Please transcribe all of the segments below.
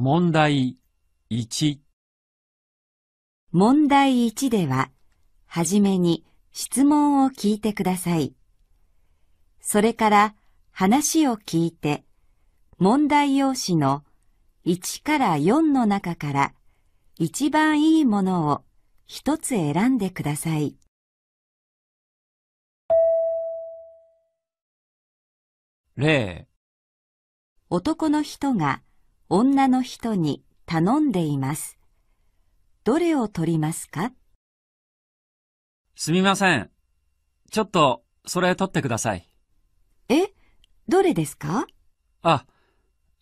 問題1問題1では、はじめに質問を聞いてください。それから話を聞いて、問題用紙の1から4の中から一番いいものを一つ選んでください。例男の人が女の人に頼んでいます。どれを取りますかすみません。ちょっと、それ取ってください。えどれですかあ、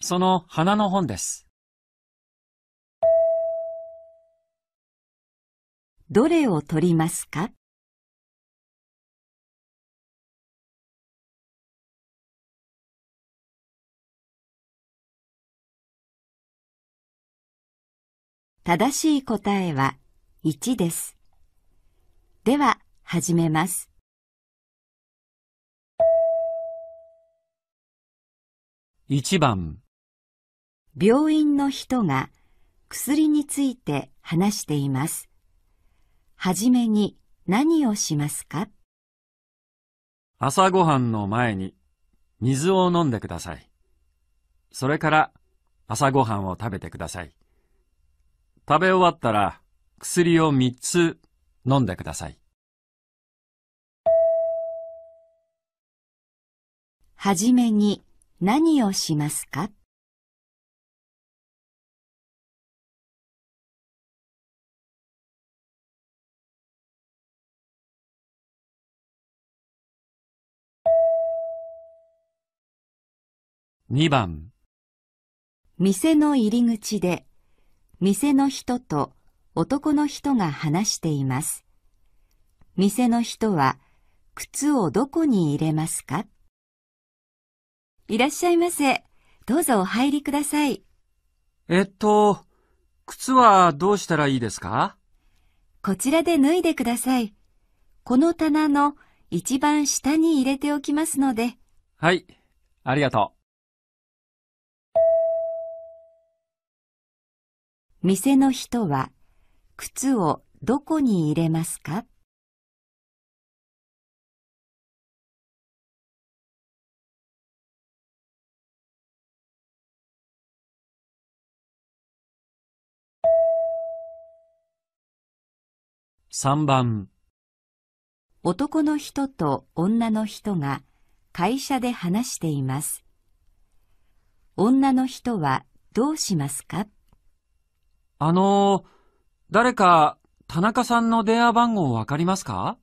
その花の本です。どれを取りますか正しい答えは1です。では、始めます。1番病院の人が薬について話しています。はじめに何をしますか朝ごはんの前に水を飲んでください。それから朝ごはんを食べてください。食べ終わったら薬を3つ飲んでください。はじめに何をしますか2番店の入り口で店の人と男の人が話しています。店の人は、靴をどこに入れますかいらっしゃいませ。どうぞお入りください。えっと、靴はどうしたらいいですかこちらで脱いでください。この棚の一番下に入れておきますので。はい、ありがとう。店の人は靴をどこに入れますか3番男の人と女の人が会社で話しています。女の人はどうしますかあのー、誰か、田中さんの電話番号わかりますか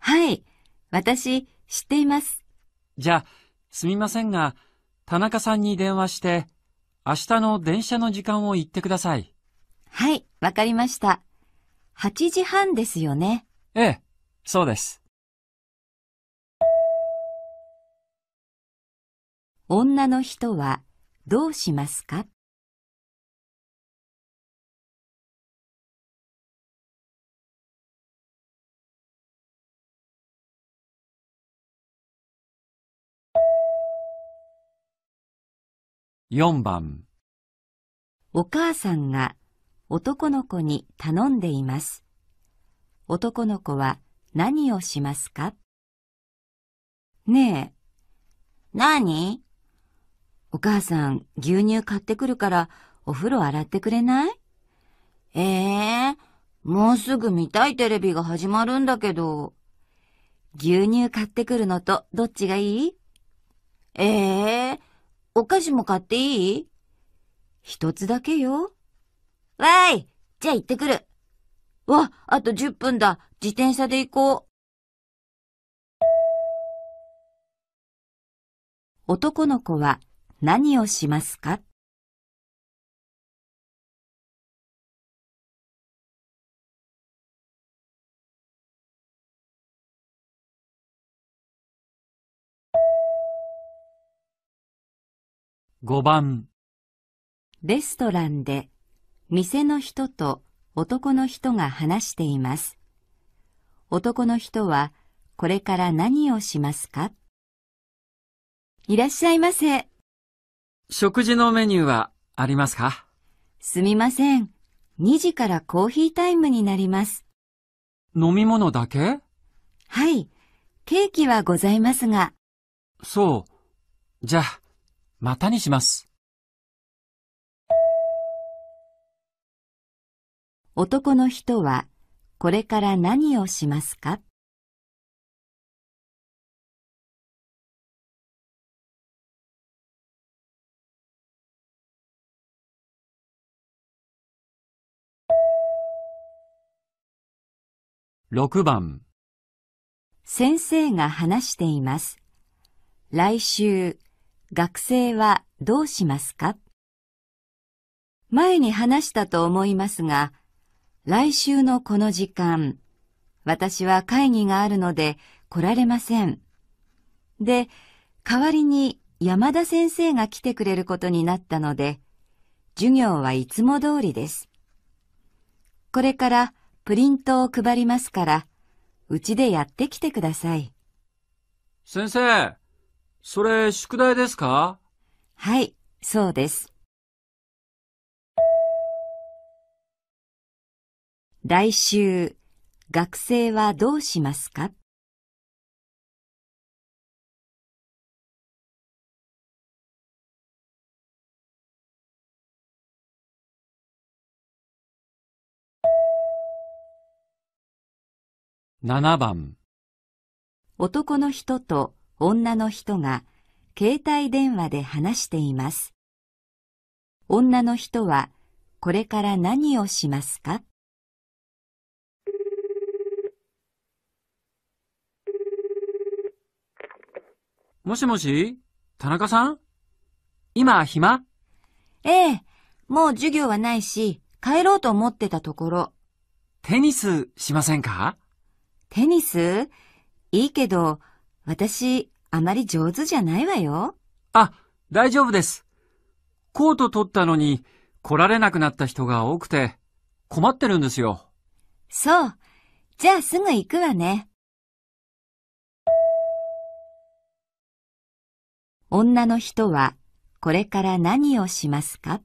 はい。私、知っています。じゃあ、すみませんが、田中さんに電話して、明日の電車の時間を言ってください。はい、わかりました。8時半ですよね。ええ、そうです。女の人はどうしますか4番お母さんが男の子に頼んでいます。男の子は何をしますかねえ。何お母さん、牛乳買ってくるからお風呂洗ってくれないええー、もうすぐ見たいテレビが始まるんだけど。牛乳買ってくるのとどっちがいいええーお菓子も買っていい一つだけよ。わーいじゃあ行ってくる。わ、あと10分だ。自転車で行こう。男の子は何をしますか5番レストランで店の人と男の人が話しています。男の人はこれから何をしますかいらっしゃいませ。食事のメニューはありますかすみません。2時からコーヒータイムになります。飲み物だけはい。ケーキはございますが。そう。じゃあ、またにします。男の人はこれから何をしますか6番先生が話しています。来週学生はどうしますか前に話したと思いますが、来週のこの時間、私は会議があるので来られません。で、代わりに山田先生が来てくれることになったので、授業はいつも通りです。これからプリントを配りますから、うちでやってきてください。先生それ、宿題ですかはい、そうです。来週、学生はどうしますか7番男の人と女の人が携帯電話で話しています。女の人はこれから何をしますかもしもし田中さん今暇ええ、もう授業はないし、帰ろうと思ってたところ。テニスしませんかテニスいいけど、私、あまり上手じゃないわよ。あ、大丈夫です。コート取ったのに来られなくなった人が多くて困ってるんですよ。そう。じゃあすぐ行くわね。女の人はこれから何をしますか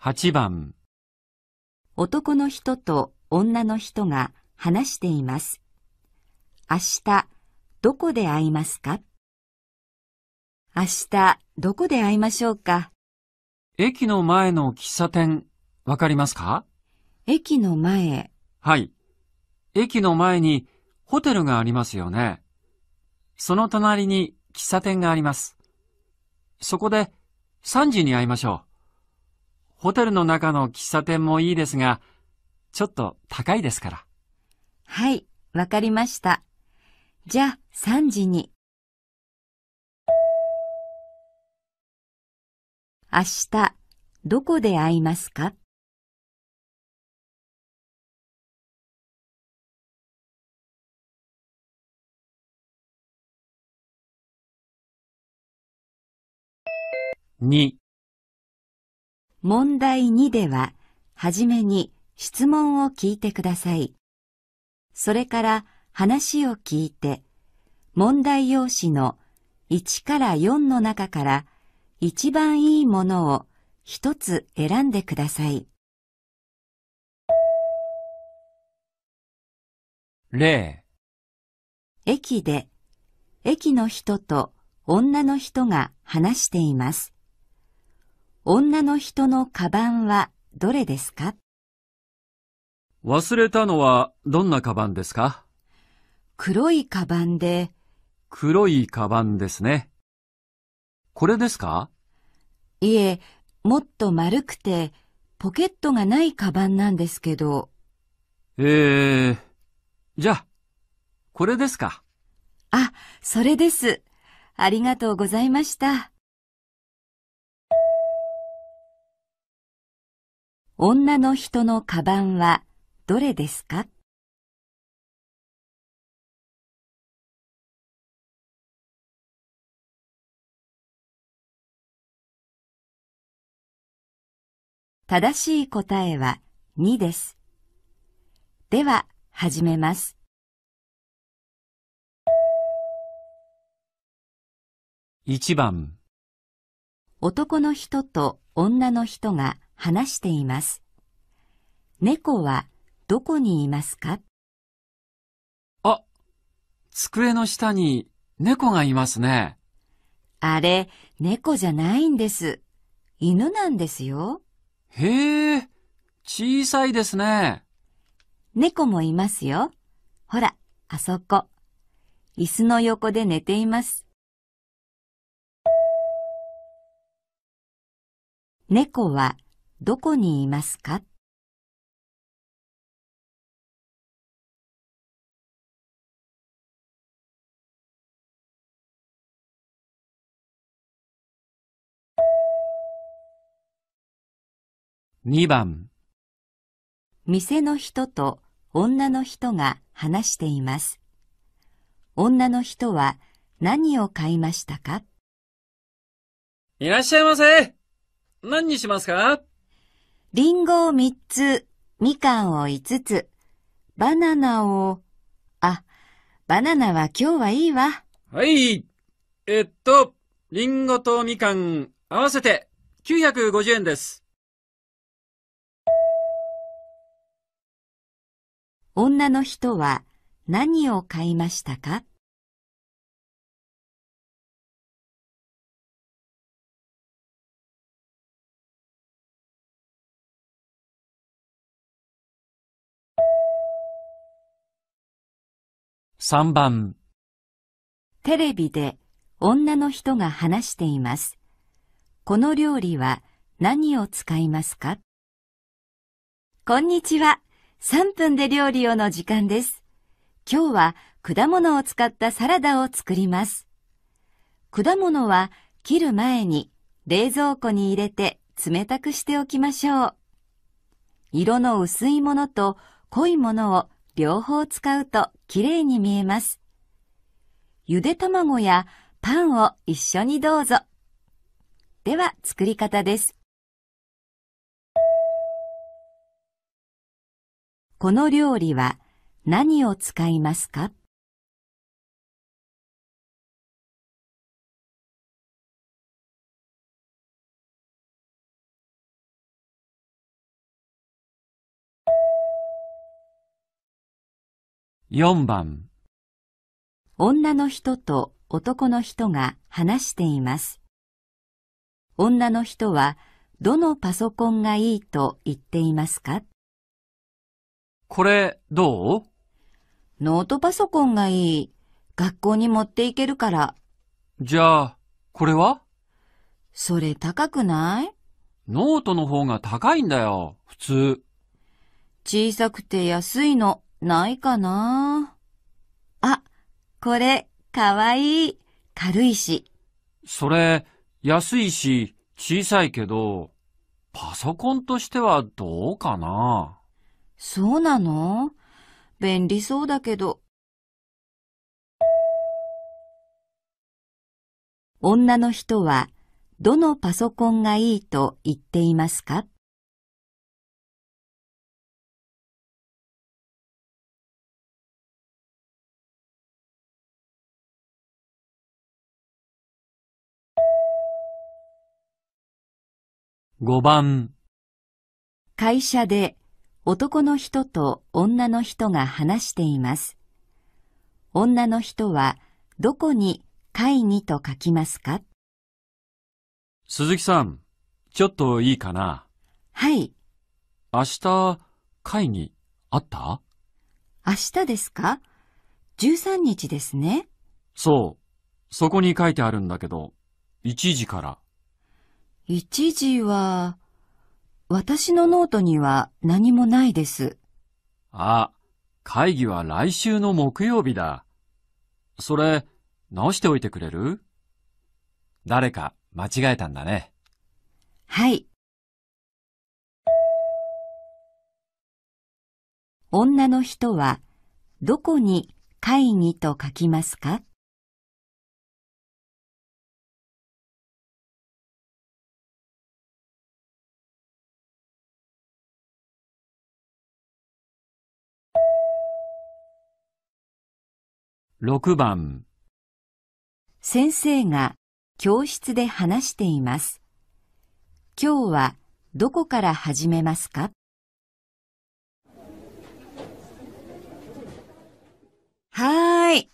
8番男の人と女の人が話しています。明日、どこで会いますか明日、どこで会いましょうか駅の前の喫茶店、わかりますか駅の前。はい。駅の前にホテルがありますよね。その隣に喫茶店があります。そこで3時に会いましょう。ホテルの中の喫茶店もいいですが、ちょっと高いですから。はい、わかりました。じゃあ、3時に。明日、どこで会いますか2問題2では、はじめに質問を聞いてください。それから話を聞いて、問題用紙の1から4の中から一番いいものを一つ選んでください。例駅で、駅の人と女の人が話しています。女の人のカバンはどれですか忘れたのはどんなカバンですか黒いカバンで。黒いカバンですね。これですかいえ、もっと丸くて、ポケットがないカバンなんですけど。ええー、じゃあ、これですかあ、それです。ありがとうございました。女の人のカバンはどれですか正しい答えは2です。では、始めます。1番男の人と女の人が話しています。猫はどこにいますかあ、机の下に猫がいますね。あれ、猫じゃないんです。犬なんですよ。へえ、小さいですね。猫もいますよ。ほら、あそこ。椅子の横で寝ています。猫はどこにいますか2番店の人と女の人が話しています。女の人は何を買いましたかいらっしゃいませ。何にしますかリンゴを3つ、みかんを5つ、バナナを、あ、バナナは今日はいいわ。はい。えっと、リンゴとみかん合わせて950円です。女の人は何を買いましたか3番テレビで女の人が話しています。この料理は何を使いますかこんにちは。3分で料理をの時間です。今日は果物を使ったサラダを作ります。果物は切る前に冷蔵庫に入れて冷たくしておきましょう。色の薄いものと濃いものを両方使うときれいに見えます。ゆで卵やパンを一緒にどうぞ。では作り方です。この料理は何を使いますか4番女の人と男の人が話しています。女の人はどのパソコンがいいと言っていますかこれどうノートパソコンがいい。学校に持っていけるから。じゃあ、これはそれ高くないノートの方が高いんだよ、普通。小さくて安いの。ないかなあ、これ、かわいい。軽いし。それ、安いし、小さいけど、パソコンとしてはどうかなそうなの便利そうだけど。女の人は、どのパソコンがいいと言っていますか5番会社で男の人と女の人が話しています。女の人はどこに会議と書きますか鈴木さん、ちょっといいかなはい。明日、会議あった明日ですか ?13 日ですね。そう。そこに書いてあるんだけど、1時から。一時は、私のノートには何もないです。あ、会議は来週の木曜日だ。それ、直しておいてくれる誰か間違えたんだね。はい。女の人は、どこに会議と書きますか6番先生が教室で話しています。今日はどこから始めますかはい。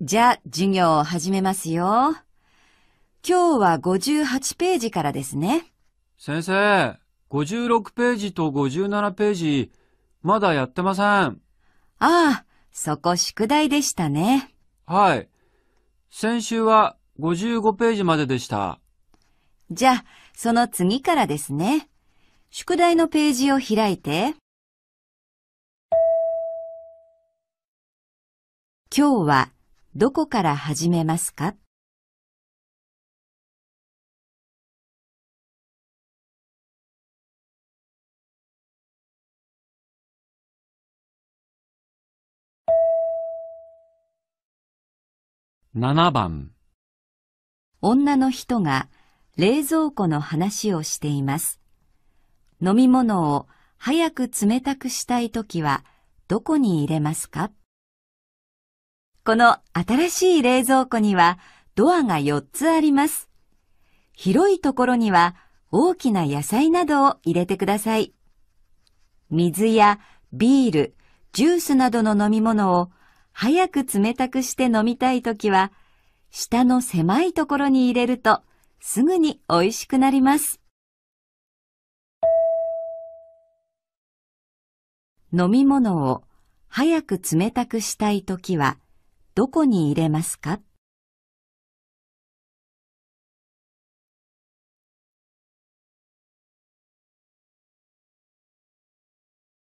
じゃあ、授業を始めますよ。今日は58ページからですね。先生、56ページと57ページ、まだやってません。ああ、そこ宿題でしたね。はい。先週は55ページまででした。じゃあ、その次からですね。宿題のページを開いて。今日はどこから始めますか7番女の人が冷蔵庫の話をしています。飲み物を早く冷たくしたいときはどこに入れますかこの新しい冷蔵庫にはドアが4つあります。広いところには大きな野菜などを入れてください。水やビール、ジュースなどの飲み物を早く冷たくして飲みたいときは、下の狭いところに入れると、すぐに美味しくなります。飲み物を早く冷たくしたいときは、どこに入れますか